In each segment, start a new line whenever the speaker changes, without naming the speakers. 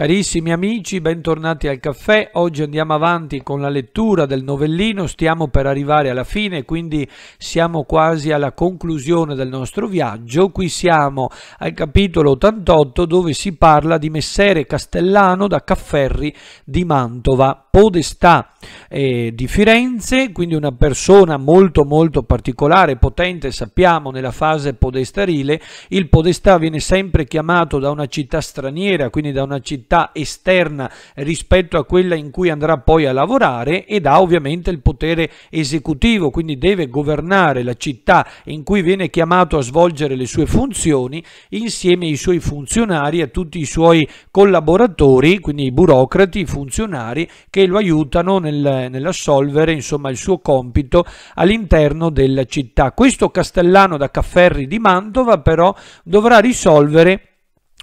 Carissimi amici, bentornati al caffè. Oggi andiamo avanti con la lettura del novellino, stiamo per arrivare alla fine, quindi siamo quasi alla conclusione del nostro viaggio. Qui siamo al capitolo 88 dove si parla di Messere Castellano da Cafferri di Mantova, podestà eh, di Firenze, quindi una persona molto molto particolare, potente, sappiamo nella fase podestarile, il podestà viene sempre chiamato da una città straniera, quindi da una città esterna rispetto a quella in cui andrà poi a lavorare ed ha ovviamente il potere esecutivo, quindi deve governare la città in cui viene chiamato a svolgere le sue funzioni insieme ai suoi funzionari, a tutti i suoi collaboratori, quindi i burocrati, i funzionari che lo aiutano nel nel, nell'assolvere insomma, il suo compito all'interno della città. Questo castellano da Cafferri di Mantova però dovrà risolvere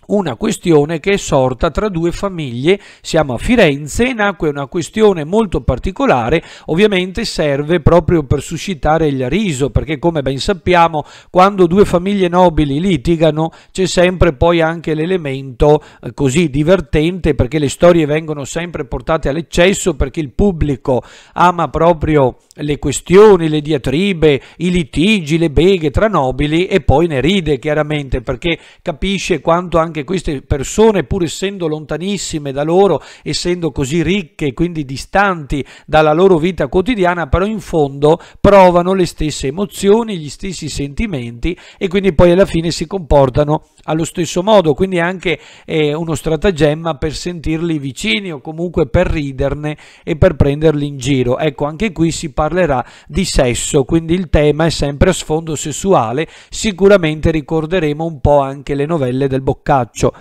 una questione che è sorta tra due famiglie, siamo a Firenze, nacque una questione molto particolare, ovviamente serve proprio per suscitare il riso, perché come ben sappiamo quando due famiglie nobili litigano c'è sempre poi anche l'elemento eh, così divertente perché le storie vengono sempre portate all'eccesso, perché il pubblico ama proprio le questioni, le diatribe, i litigi, le beghe tra nobili e poi ne ride chiaramente perché capisce quanto anche anche queste persone, pur essendo lontanissime da loro, essendo così ricche, e quindi distanti dalla loro vita quotidiana, però in fondo provano le stesse emozioni, gli stessi sentimenti e quindi poi alla fine si comportano allo stesso modo, quindi anche eh, uno stratagemma per sentirli vicini o comunque per riderne e per prenderli in giro. Ecco, anche qui si parlerà di sesso, quindi il tema è sempre a sfondo sessuale, sicuramente ricorderemo un po' anche le novelle del Boccaccio. faccio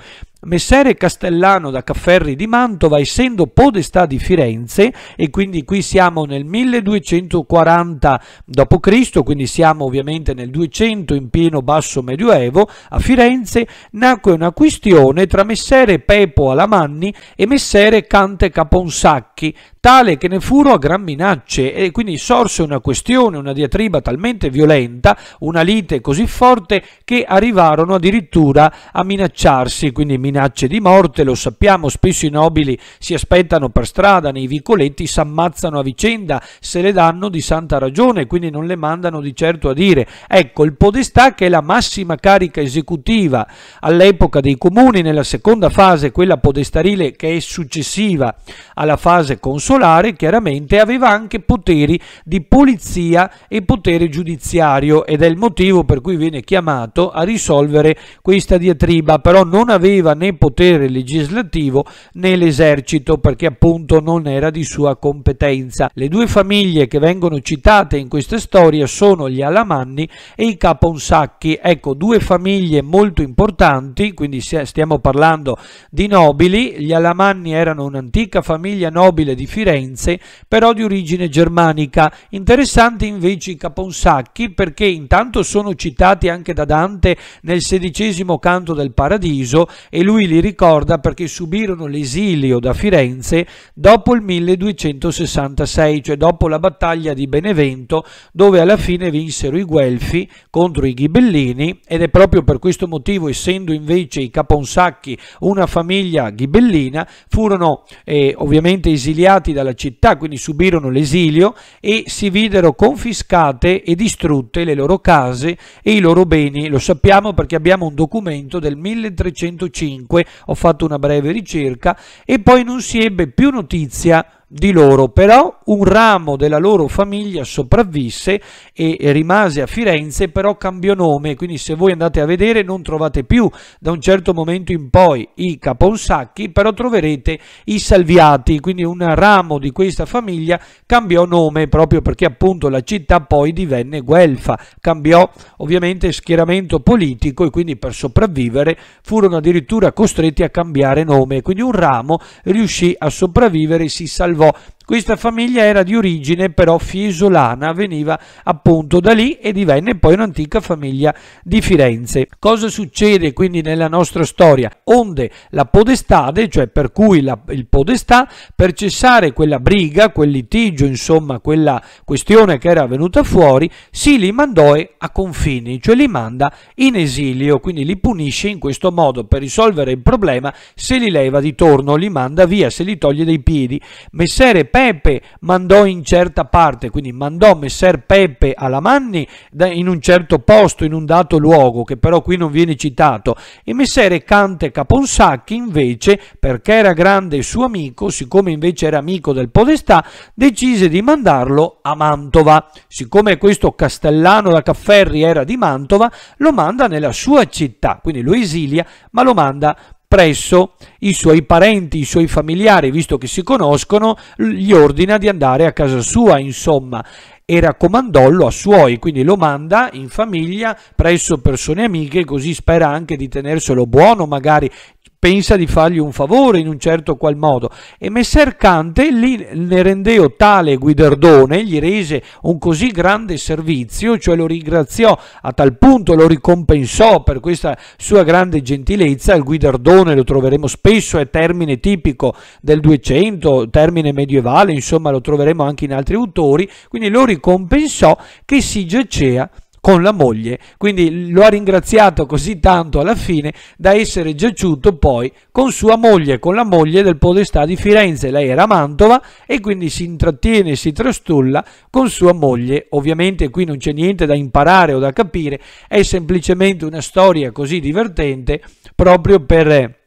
Messere Castellano da Cafferri di Mantova, essendo podestà di Firenze, e quindi qui siamo nel 1240 d.C., quindi siamo ovviamente nel 200 in pieno basso medioevo, a Firenze nacque una questione tra Messere Pepo Alamanni e Messere Cante Caponsacchi, tale che ne furono a gran minacce e quindi sorse una questione, una diatriba talmente violenta, una lite così forte che arrivarono addirittura a minacciarsi, quindi minacciarsi minacce di morte, lo sappiamo, spesso i nobili si aspettano per strada, nei vicoletti si ammazzano a vicenda, se le danno di santa ragione, quindi non le mandano di certo a dire. Ecco, il podestà che è la massima carica esecutiva all'epoca dei comuni, nella seconda fase, quella podestarile che è successiva alla fase consolare, chiaramente aveva anche poteri di polizia e potere giudiziario ed è il motivo per cui viene chiamato a risolvere questa diatriba, però non aveva né né potere legislativo né l'esercito perché appunto non era di sua competenza. Le due famiglie che vengono citate in questa storia sono gli Alamanni e i Caponsacchi, ecco due famiglie molto importanti, quindi stiamo parlando di nobili, gli Alamanni erano un'antica famiglia nobile di Firenze però di origine germanica. Interessanti invece i Caponsacchi perché intanto sono citati anche da Dante nel sedicesimo canto del Paradiso e lui li ricorda perché subirono l'esilio da Firenze dopo il 1266, cioè dopo la battaglia di Benevento, dove alla fine vinsero i Guelfi contro i Ghibellini ed è proprio per questo motivo, essendo invece i Caponsacchi una famiglia ghibellina, furono eh, ovviamente esiliati dalla città, quindi subirono l'esilio e si videro confiscate e distrutte le loro case e i loro beni. Lo sappiamo perché abbiamo un documento del 1305 2005, ho fatto una breve ricerca e poi non si ebbe più notizia di loro, però un ramo della loro famiglia sopravvisse e rimase a Firenze, però cambiò nome, quindi se voi andate a vedere non trovate più da un certo momento in poi i Caponsacchi, però troverete i Salviati, quindi un ramo di questa famiglia cambiò nome proprio perché appunto la città poi divenne Guelfa, cambiò ovviamente schieramento politico e quindi per sopravvivere furono addirittura costretti a cambiare nome, quindi un ramo riuscì a sopravvivere, e si salvò salvo Questa famiglia era di origine però fiesolana, veniva appunto da lì e divenne poi un'antica famiglia di Firenze. Cosa succede quindi nella nostra storia? Onde la podestade, cioè per cui la, il podestà, per cessare quella briga, quel litigio, insomma quella questione che era venuta fuori, si li mandò a confini, cioè li manda in esilio, quindi li punisce in questo modo per risolvere il problema, se li leva di torno, li manda via, se li toglie dai piedi. Messere Pepe mandò in certa parte, quindi mandò Messer Peppe Alamanni in un certo posto, in un dato luogo, che però qui non viene citato, e Messere Cante Caponsacchi invece, perché era grande e suo amico, siccome invece era amico del Podestà, decise di mandarlo a Mantova. Siccome questo Castellano da Cafferri era di Mantova, lo manda nella sua città, quindi lo esilia, ma lo manda presso i suoi parenti, i suoi familiari, visto che si conoscono, gli ordina di andare a casa sua, insomma, e raccomandollo a suoi, quindi lo manda in famiglia presso persone amiche, così spera anche di tenerselo buono magari pensa di fargli un favore in un certo qual modo. E Messer Cante ne rendeo tale Guidardone, gli rese un così grande servizio, cioè lo ringraziò a tal punto, lo ricompensò per questa sua grande gentilezza. Il Guidardone lo troveremo spesso, è termine tipico del 200, termine medievale, insomma lo troveremo anche in altri autori, quindi lo ricompensò che si giacea con la moglie, quindi lo ha ringraziato così tanto alla fine da essere giaciuto poi con sua moglie, con la moglie del podestà di Firenze, lei era a Mantova e quindi si intrattiene, si trastulla con sua moglie, ovviamente qui non c'è niente da imparare o da capire, è semplicemente una storia così divertente proprio per eh,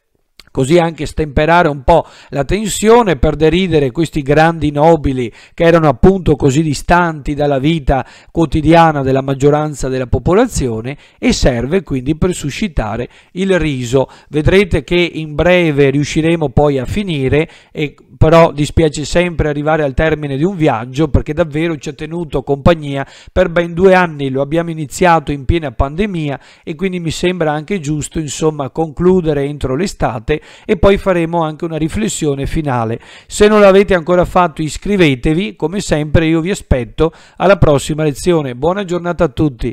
così anche stemperare un po' la tensione per deridere questi grandi nobili che erano appunto così distanti dalla vita quotidiana della maggioranza della popolazione e serve quindi per suscitare il riso. Vedrete che in breve riusciremo poi a finire e però dispiace sempre arrivare al termine di un viaggio perché davvero ci ha tenuto compagnia per ben due anni, lo abbiamo iniziato in piena pandemia e quindi mi sembra anche giusto insomma concludere entro l'estate e poi faremo anche una riflessione finale. Se non l'avete ancora fatto iscrivetevi, come sempre io vi aspetto alla prossima lezione. Buona giornata a tutti.